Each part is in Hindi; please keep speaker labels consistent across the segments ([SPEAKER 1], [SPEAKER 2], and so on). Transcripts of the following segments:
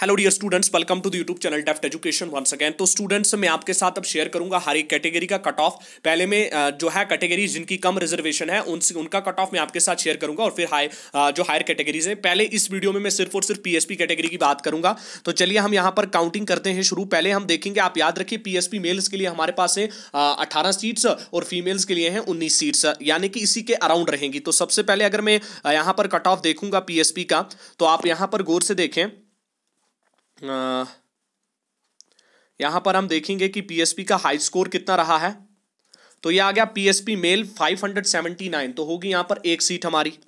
[SPEAKER 1] hello dear students welcome to the YouTube channel deft education once again तो स्टूडेंट्स मैं आपके साथ अब शेयर करूंगा हर एक कैटेगरी का कट ऑफ पहले मैं जो है कैटेगरी जिनकी कम रिजर्वेशन है उनसे उनका कट ऑफ मैं आपके साथ शेयर करूंगा और फिर हाई जो हायर कैटेगरीज है पहले इस वीडियो में मैं सिर्फ और सिर्फ पीएसपी कैटेगरी की बात करूंगा तो चलिए हम यहाँ पर काउंटिंग करते हैं शुरू पहले हम देखेंगे आप याद रखिए पीएसपी मेल्स के लिए हमारे पास है अठारह सीट्स और फीमेल्स के लिए हैं उन्नीस सीट्स यानी कि इसी के अराउंड रहेंगी तो सबसे पहले अगर मैं यहाँ पर कट ऑफ देखूंगा पी का तो आप यहाँ पर गौर से देखें यहां पर हम देखेंगे कि पीएसपी का हाई स्कोर कितना रहा है तो ये आ गया पीएसपी मेल 579 तो होगी यहां पर एक सीट हमारी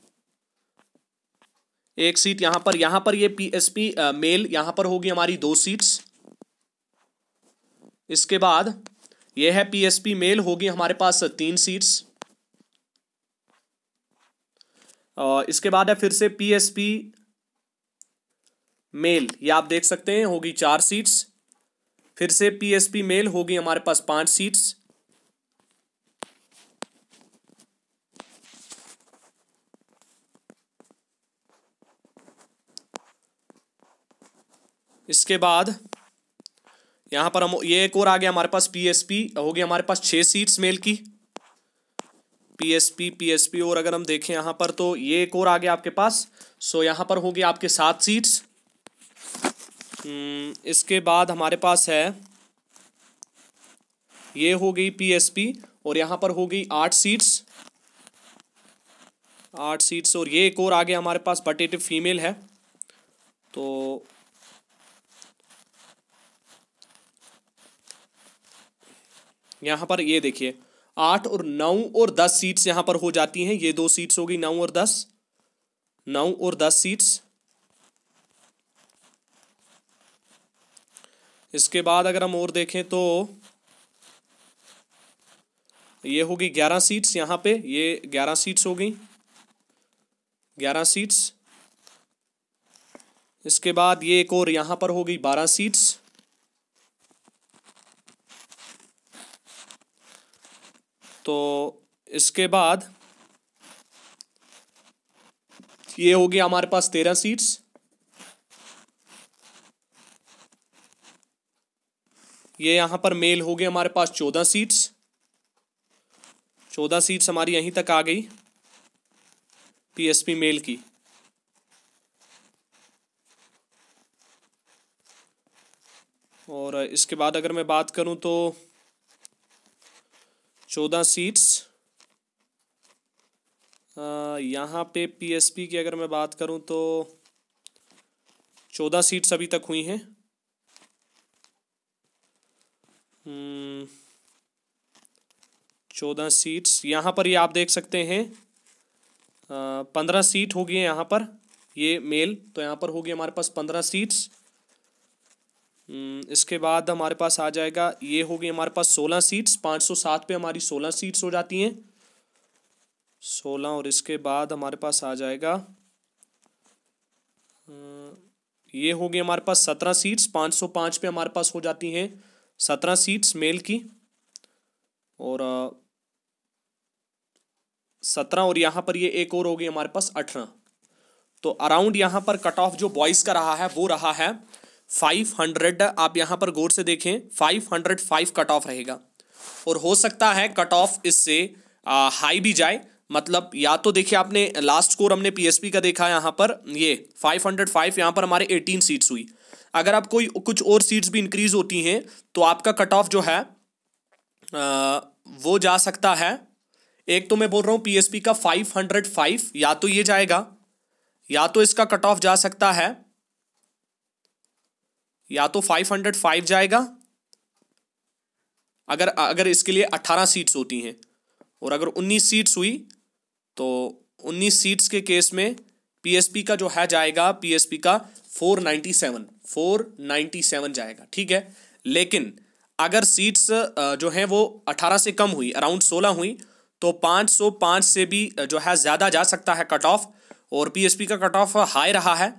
[SPEAKER 1] एक सीट यहां पर यहां पर ये पीएसपी मेल यहां पर होगी हमारी दो सीट्स इसके बाद ये है पीएसपी मेल होगी हमारे पास तीन सीट्स इसके बाद है फिर से पीएसपी मेल ये आप देख सकते हैं होगी चार सीट्स फिर से पीएसपी मेल होगी हमारे पास पांच सीट्स इसके बाद यहां पर हम ये एक और आ गया हमारे पास पीएसपी होगी हमारे पास छह सीट्स मेल की पीएसपी पीएसपी और अगर हम देखें यहां पर तो ये एक और आ गया आपके पास सो यहां पर होगी आपके सात सीट्स हम्म, इसके बाद हमारे पास है ये हो गई पीएसपी और यहां पर हो गई आठ सीट्स आठ सीट्स और ये एक और आगे हमारे पास बटेटिव फीमेल है तो यहां पर ये देखिए आठ और नौ और दस सीट्स यहां पर हो जाती हैं ये दो सीट्स हो गई नौ और दस नौ और दस सीट्स इसके बाद अगर हम और देखें तो ये होगी ग्यारह सीट्स यहां पे ये ग्यारह सीट्स हो गई ग्यारह सीट्स इसके बाद ये एक और यहां पर हो गई बारह सीट्स तो इसके बाद ये होगी हमारे पास तेरह सीट्स ये यहां पर मेल हो गए हमारे पास चौदह सीट्स चौदह सीट्स हमारी यहीं तक आ गई पीएसपी मेल की और इसके बाद अगर मैं बात करूं तो चौदह सीट्स यहां पे पीएसपी की अगर मैं बात करूं तो चौदह सीट्स अभी तक हुई हैं हम्म, चौदह सीट्स यहाँ पर ये आप देख सकते हैं पंद्रह सीट होगी यहाँ पर ये मेल तो यहाँ पर होगी हमारे पास पंद्रह सीट्स हम्म, इसके बाद हमारे पास आ जाएगा ये होगी हमारे पास सोलह सीट्स पाँच सौ सात पे हमारी सोलह सीट्स हो जाती हैं सोलह और इसके बाद हमारे पास आ जाएगा ये होगी हमारे पास सत्रह सीट्स पाँच सौ पाँच पे हमारे पास हो जाती हैं सत्रह सीट्स मेल की और सत्रह और यहाँ पर ये एक और हो गई हमारे पास अठारह तो अराउंड यहाँ पर कट ऑफ जो बॉयज़ का रहा है वो रहा है फाइव हंड्रेड आप यहाँ पर गौर से देखें five hundred five cut off रहेगा और हो सकता है कट ऑफ इससे आ, हाई भी जाए मतलब या तो देखिए आपने लास्ट स्कोर हमने पीएसपी का देखा यहाँ पर ये फाइव हंड्रेड फाइव यहाँ पर हमारे एटीन सीट्स हुई अगर आप कोई कुछ और सीट्स भी इंक्रीज होती हैं तो आपका कट ऑफ जो है आ, वो जा सकता है एक तो मैं बोल रहा हूँ पीएसपी का फाइव हंड्रेड फाइव या तो ये जाएगा या तो इसका कट ऑफ जा सकता है या तो फाइव हंड्रेड फाइव जाएगा अगर अगर इसके लिए अट्ठारह सीट्स होती हैं और अगर उन्नीस सीट्स हुई तो उन्नीस सीट्स के केस में पीएसपी का जो है जाएगा पीएसपी का four ninety seven four ninety seven जाएगा ठीक है लेकिन अगर सीट्स जो हैं वो अठारह से कम हुई अराउंड सोलह हुई तो पाँच सौ पाँच से भी जो है ज़्यादा जा सकता है कट ऑफ और पीएसपी का कट ऑफ हाई रहा है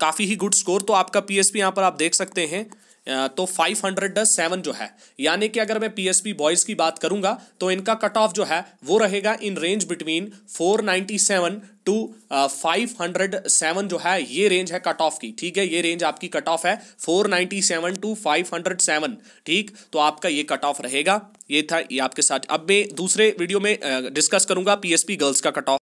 [SPEAKER 1] काफ़ी ही गुड स्कोर तो आपका पीएसपी यहाँ पर आप देख सकते हैं तो 507 जो है यानी कि अगर मैं पीएसपी बॉयज़ की बात करूंगा तो इनका कट ऑफ जो है वो रहेगा in range between 497 to five hundred seven जो है ये रेंज है कट ऑफ की ठीक है ये रेंज आपकी कट ऑफ है four seven to five hundred seven ठीक तो आपका ये कट ऑफ रहेगा ये था ये आपके साथ अब मैं दूसरे वीडियो में डिस्कस करूंगा पीएसपी गर्ल्स का कट ऑफ